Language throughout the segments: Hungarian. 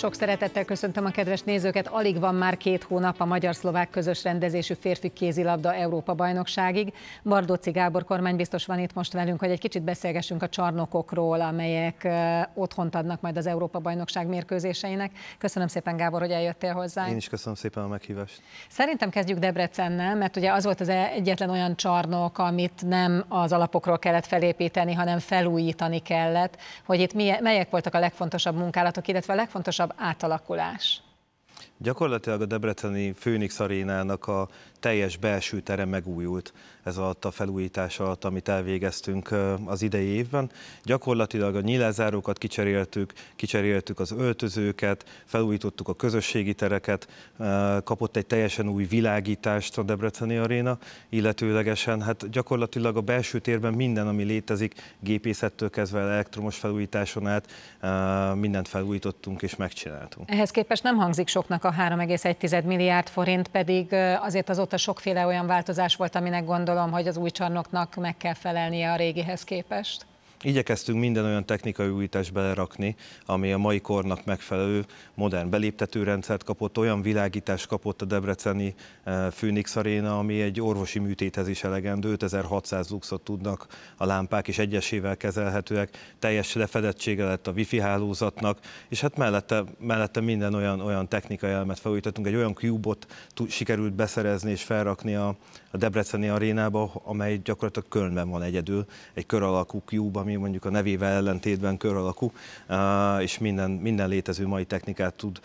Sok szeretettel köszöntöm a kedves nézőket. Alig van már két hónap a magyar-szlovák közös rendezésű férfi kézilabda Európa bajnokságig. Bardóci Gábor kormánybiztos van itt most velünk, hogy egy kicsit beszélgessünk a csarnokokról, amelyek otthont adnak majd az Európa bajnokság mérkőzéseinek. Köszönöm szépen, Gábor, hogy eljöttél hozzá. Én is köszönöm szépen a meghívást. Szerintem kezdjük Debrecennel, mert ugye az volt az e- egyetlen olyan csarnok, amit nem az alapokról kellett felépíteni, hanem felújítani kellett, hogy itt melyek voltak a legfontosabb munkálatok, illetve a legfontosabb átalakulás. Gyakorlatilag a Debreceni Főnix Arénának a teljes belső tere megújult ez alatt a felújítás alatt, amit elvégeztünk az idei évben. Gyakorlatilag a nyilázárókat kicseréltük, kicseréltük az öltözőket, felújítottuk a közösségi tereket, kapott egy teljesen új világítást a Debreceni Aréna, illetőlegesen hát gyakorlatilag a belső térben minden, ami létezik, gépészettől kezdve elektromos felújításon át, mindent felújítottunk és megcsináltunk. Ehhez képest nem hangzik soknak a a 3,1 milliárd forint pedig azért azóta sokféle olyan változás volt, aminek gondolom, hogy az új csarnoknak meg kell felelnie a régihez képest. Igyekeztünk minden olyan technikai újítást belerakni, ami a mai kornak megfelelő modern beléptetőrendszert kapott, olyan világítást kapott a debreceni eh, Phoenix Arena, ami egy orvosi műtéthez is elegendő, 5600 luxot tudnak a lámpák, és egyesével kezelhetőek, teljes lefedettsége lett a wifi hálózatnak, és hát mellette, mellette minden olyan, olyan technikai elemet felújítottunk, egy olyan kubot sikerült beszerezni és felrakni a, a Debreceni arénába, amely gyakorlatilag Kölnben van egyedül, egy kör alakú cube, ami mondjuk a nevével ellentétben kör alakú, és minden, minden létező mai technikát tud,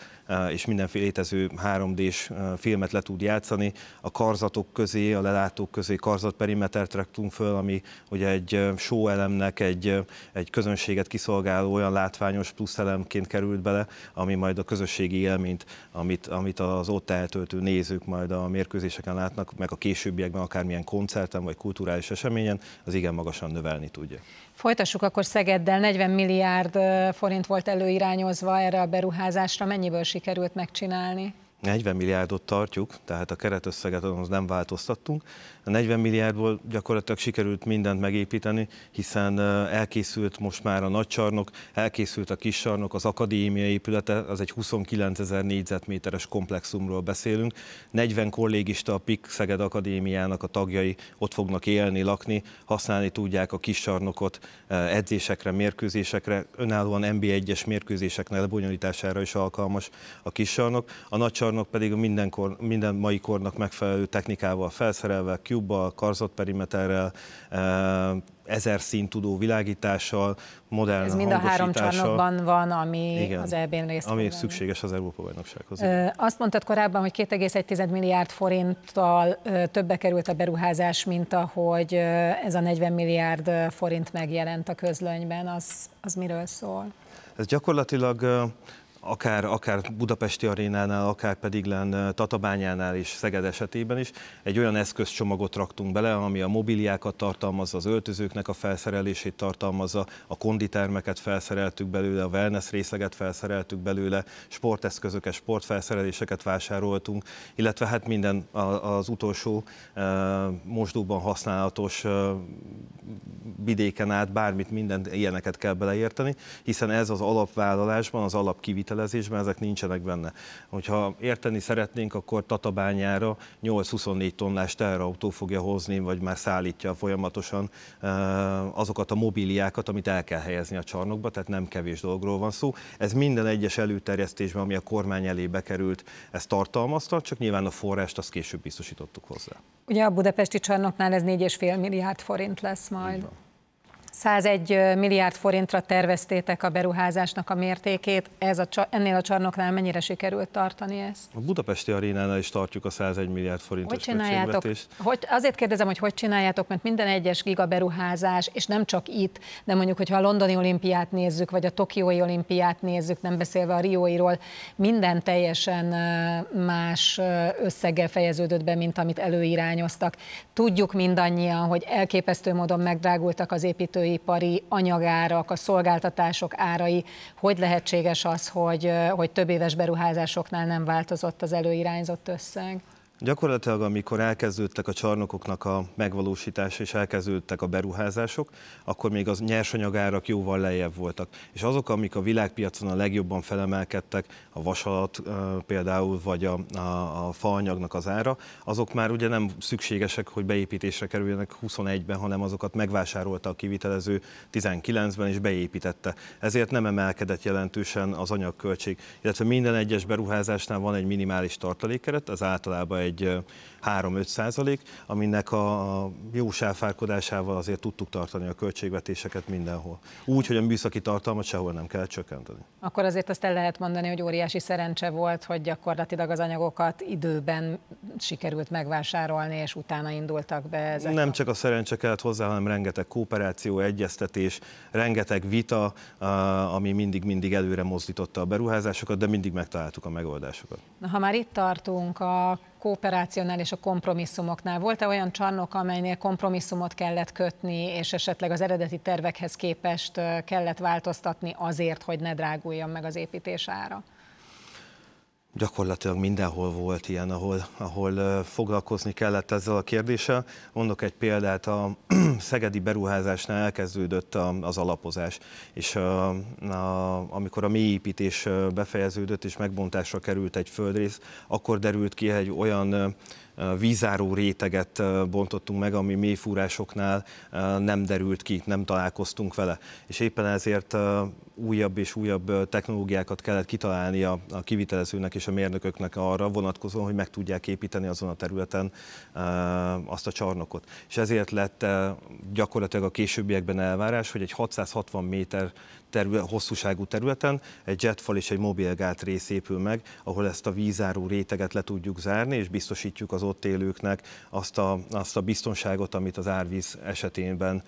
és minden létező 3D-s filmet le tud játszani. A karzatok közé, a lelátók közé karzatperimetert raktunk föl, ami ugye egy show elemnek, egy, egy közönséget kiszolgáló olyan látványos plusz elemként került bele, ami majd a közösségi élményt, amit, amit az ott eltöltő nézők majd a mérkőzéseken látnak, meg a későbbiekben akármilyen koncerten vagy kulturális eseményen, az igen magasan növelni tudja. Folyt folytassuk akkor Szegeddel, 40 milliárd forint volt előirányozva erre a beruházásra, mennyiből sikerült megcsinálni? 40 milliárdot tartjuk, tehát a keretösszeget azonhoz nem változtattunk. A 40 milliárdból gyakorlatilag sikerült mindent megépíteni, hiszen elkészült most már a nagycsarnok, elkészült a kiscsarnok, az akadémia épülete, az egy 29 ezer négyzetméteres komplexumról beszélünk. 40 kollégista a PIK Szeged Akadémiának a tagjai ott fognak élni, lakni, használni tudják a kiscsarnokot edzésekre, mérkőzésekre, önállóan NB1-es mérkőzéseknek lebonyolítására is alkalmas a kiscsarnok. A nagycsarnok csarnok pedig minden, kor, minden mai kornak megfelelő technikával felszerelve, kubbal, karzott perimeterrel, eh, ezer szint tudó világítással, modern Ez mind a három csarnokban van, ami igen, az EB-n részt Ami mondani. szükséges az Európa bajnoksághoz. Ö, azt mondtad korábban, hogy 2,1 milliárd forinttal többe került a beruházás, mint ahogy ez a 40 milliárd forint megjelent a közlönyben. Az, az miről szól? Ez gyakorlatilag akár, akár Budapesti arénánál, akár pedig len eh, Tatabányánál és Szeged esetében is egy olyan eszközcsomagot raktunk bele, ami a mobiliákat tartalmazza, az öltözőknek a felszerelését tartalmazza, a konditermeket felszereltük belőle, a wellness részeget felszereltük belőle, sporteszközöket, sportfelszereléseket vásároltunk, illetve hát minden az utolsó eh, mosdóban használatos eh, vidéken át, bármit, mindent ilyeneket kell beleérteni, hiszen ez az alapvállalásban, az alapkivitelezésben kivitelezésben, ezek nincsenek benne. Hogyha érteni szeretnénk, akkor Tatabányára 8-24 tonnás teherautó fogja hozni, vagy már szállítja folyamatosan eh, azokat a mobiliákat, amit el kell helyezni a csarnokba, tehát nem kevés dologról van szó. Ez minden egyes előterjesztésben, ami a kormány elé bekerült, ez tartalmazta, csak nyilván a forrást azt később biztosítottuk hozzá. Ugye a budapesti csarnoknál ez 4,5 milliárd forint lesz majd. Így van. 101 milliárd forintra terveztétek a beruházásnak a mértékét. Ez a, ennél a csarnoknál mennyire sikerült tartani ezt? A budapesti arénánál is tartjuk a 101 milliárd forintos hogy csináljátok? Hogy, azért kérdezem, hogy hogy csináljátok, mert minden egyes giga beruházás, és nem csak itt, de mondjuk, hogyha a londoni olimpiát nézzük, vagy a tokiói olimpiát nézzük, nem beszélve a rióiról, minden teljesen más összeggel fejeződött be, mint amit előirányoztak. Tudjuk mindannyian, hogy elképesztő módon megdrágultak az építő építőipari anyagárak, a szolgáltatások árai, hogy lehetséges az, hogy, hogy több éves beruházásoknál nem változott az előirányzott összeg? Gyakorlatilag, amikor elkezdődtek a csarnokoknak a megvalósítása és elkezdődtek a beruházások, akkor még az nyersanyagárak jóval lejjebb voltak. És azok, amik a világpiacon a legjobban felemelkedtek, a vasalat például, vagy a, a, a faanyagnak az ára, azok már ugye nem szükségesek, hogy beépítésre kerüljenek 21-ben, hanem azokat megvásárolta a kivitelező 19-ben és beépítette. Ezért nem emelkedett jelentősen az anyagköltség, illetve minden egyes beruházásnál van egy minimális tartalékkeret, az általában egy 3-5 százalék, aminek a jó sávfárkodásával azért tudtuk tartani a költségvetéseket mindenhol. Úgy, hogy a műszaki tartalmat sehol nem kell csökkenteni. Akkor azért azt el lehet mondani, hogy óriási szerencse volt, hogy gyakorlatilag az anyagokat időben sikerült megvásárolni, és utána indultak be ezek? Nem csak a szerencse kellett hozzá, hanem rengeteg kooperáció, egyeztetés, rengeteg vita, ami mindig-mindig előre mozdította a beruházásokat, de mindig megtaláltuk a megoldásokat. Na, ha már itt tartunk a kooperációnál és a kompromisszumoknál. Volt-e olyan csarnok, amelynél kompromisszumot kellett kötni, és esetleg az eredeti tervekhez képest kellett változtatni azért, hogy ne dráguljon meg az építés ára? gyakorlatilag mindenhol volt ilyen, ahol, ahol foglalkozni kellett ezzel a kérdéssel. Mondok egy példát, a szegedi beruházásnál elkezdődött az alapozás, és a, a, amikor a mélyépítés befejeződött és megbontásra került egy földrész, akkor derült ki egy olyan vízáró réteget bontottunk meg, ami mélyfúrásoknál nem derült ki, nem találkoztunk vele. És éppen ezért újabb és újabb technológiákat kellett kitalálni a, kivitelezőnek és a mérnököknek arra vonatkozóan, hogy meg tudják építeni azon a területen azt a csarnokot. És ezért lett gyakorlatilag a későbbiekben elvárás, hogy egy 660 méter terület, hosszúságú területen egy jetfal és egy mobilgát rész épül meg, ahol ezt a vízáró réteget le tudjuk zárni, és biztosítjuk az ott élőknek azt a, azt a biztonságot, amit az árvíz esetében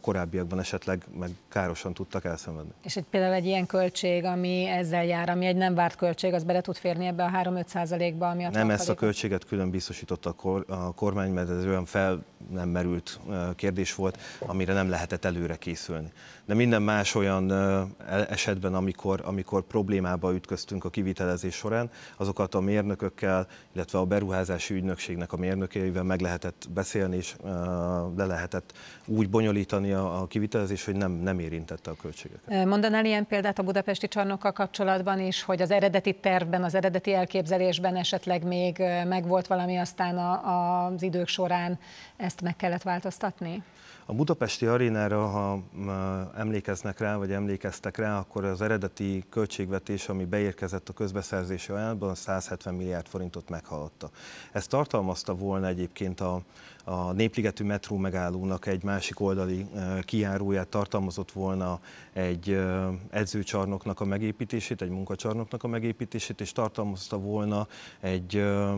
korábbiakban esetleg meg károsan tudtak elszenvedni. És egy például egy ilyen költség, ami ezzel jár, ami egy nem várt költség, az bele tud férni ebbe a 3-5 százalékba, ami a Nem, ezt a költséget külön biztosította a, kor, a kormány, mert ez olyan fel nem merült kérdés volt, amire nem lehetett előre készülni. De minden más olyan e, esetben, amikor, amikor problémába ütköztünk a kivitelezés során, azokat a mérnökökkel, illetve a beruházási ügynökségnek a mérnökével meg lehetett beszélni, és le lehetett úgy bonyolítani a, a kivitelezés, hogy nem, nem érintette a költségeket. Mondanál ilyen példát a budapesti csarnokkal kapcsolatban is, hogy az eredeti tervben, az eredeti elképzelésben esetleg még megvolt valami, aztán a, a, az idők során ezt meg kellett változtatni? A budapesti arénára, ha emlékeznek rá, vagy emlékeztek rá, akkor az eredeti költségvetés, ami beérkezett a közbeszerzési ajánlatban, 170 milliárd forintot meghaladta. Ez tartalmazta volna egyébként a, a Népligetű metró megállónak egy másik oldali e, kiáróját tartalmazott volna egy e, edzőcsarnoknak a megépítését, egy munkacsarnoknak a megépítését, és tartalmazta volna egy e,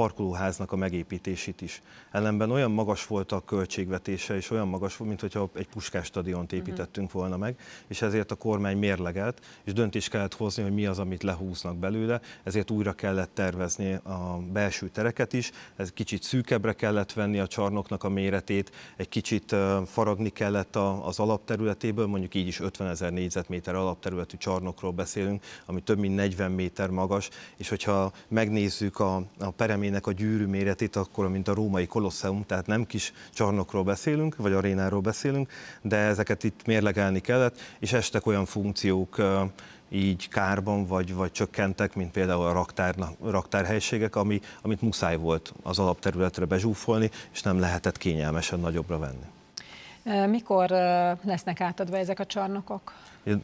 parkolóháznak a megépítését is. Ellenben olyan magas volt a költségvetése, és olyan magas volt, mint hogyha egy puskás stadiont mhm. építettünk volna meg, és ezért a kormány mérlegelt, és döntést kellett hozni, hogy mi az, amit lehúznak belőle, ezért újra kellett tervezni a belső tereket is, ez kicsit szűkebbre kellett venni a csarnoknak a méretét, egy kicsit faragni kellett az alapterületéből, mondjuk így is 50 ezer négyzetméter alapterületű csarnokról beszélünk, ami több mint 40 méter magas, és hogyha megnézzük a, a peremén aminek a gyűrű méretét akkor, mint a római kolosseum, tehát nem kis csarnokról beszélünk, vagy arénáról beszélünk, de ezeket itt mérlegelni kellett, és estek olyan funkciók így kárban, vagy, vagy csökkentek, mint például a raktár, raktárhelységek, ami, amit muszáj volt az alapterületre bezsúfolni, és nem lehetett kényelmesen nagyobbra venni. Mikor lesznek átadva ezek a csarnokok?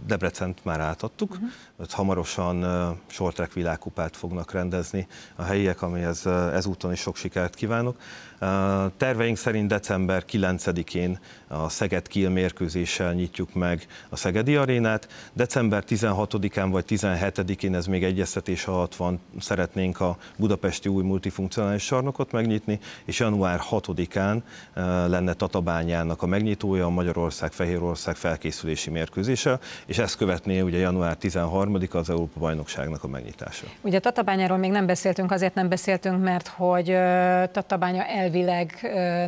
Debrecent már átadtuk, uh-huh. hamarosan uh, Sortrek világkupát fognak rendezni a helyiek, amihez uh, ezúton is sok sikert kívánok. Uh, terveink szerint december 9-én a Szeged Kiel mérkőzéssel nyitjuk meg a Szegedi arénát. December 16-án vagy 17-én, ez még egyeztetés alatt van, szeretnénk a budapesti új multifunkcionális sarnokot megnyitni, és január 6-án lenne Tatabányának a megnyitója, a Magyarország-Fehérország felkészülési mérkőzése és ezt követné ugye január 13-a az Európa-bajnokságnak a megnyitása. Ugye Tatabányáról még nem beszéltünk, azért nem beszéltünk, mert hogy Tatabánya elvileg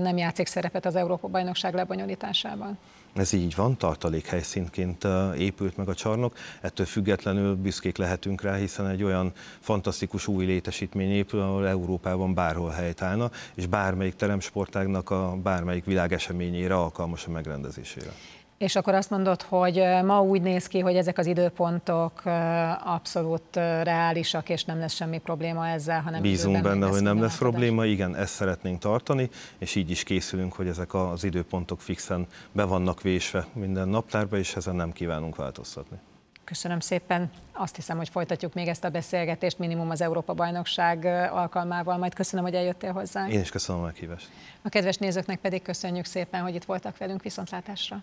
nem játszik szerepet az Európa-bajnokság lebonyolításában. Ez így van, tartalék helyszínként épült meg a csarnok, ettől függetlenül büszkék lehetünk rá, hiszen egy olyan fantasztikus új létesítmény épül, ahol Európában bárhol helytállna, és bármelyik teremsportágnak a bármelyik világeseményére alkalmas a megrendezésére. És akkor azt mondod, hogy ma úgy néz ki, hogy ezek az időpontok abszolút reálisak, és nem lesz semmi probléma ezzel, hanem Bízunk benne, hogy nem lesz probléma, igen, ezt szeretnénk tartani, és így is készülünk, hogy ezek az időpontok fixen be vannak vésve minden naptárba, és ezen nem kívánunk változtatni. Köszönöm szépen. Azt hiszem, hogy folytatjuk még ezt a beszélgetést minimum az Európa-bajnokság alkalmával. Majd köszönöm, hogy eljöttél hozzánk. Én is köszönöm a meghívást. A kedves nézőknek pedig köszönjük szépen, hogy itt voltak velünk. Viszontlátásra!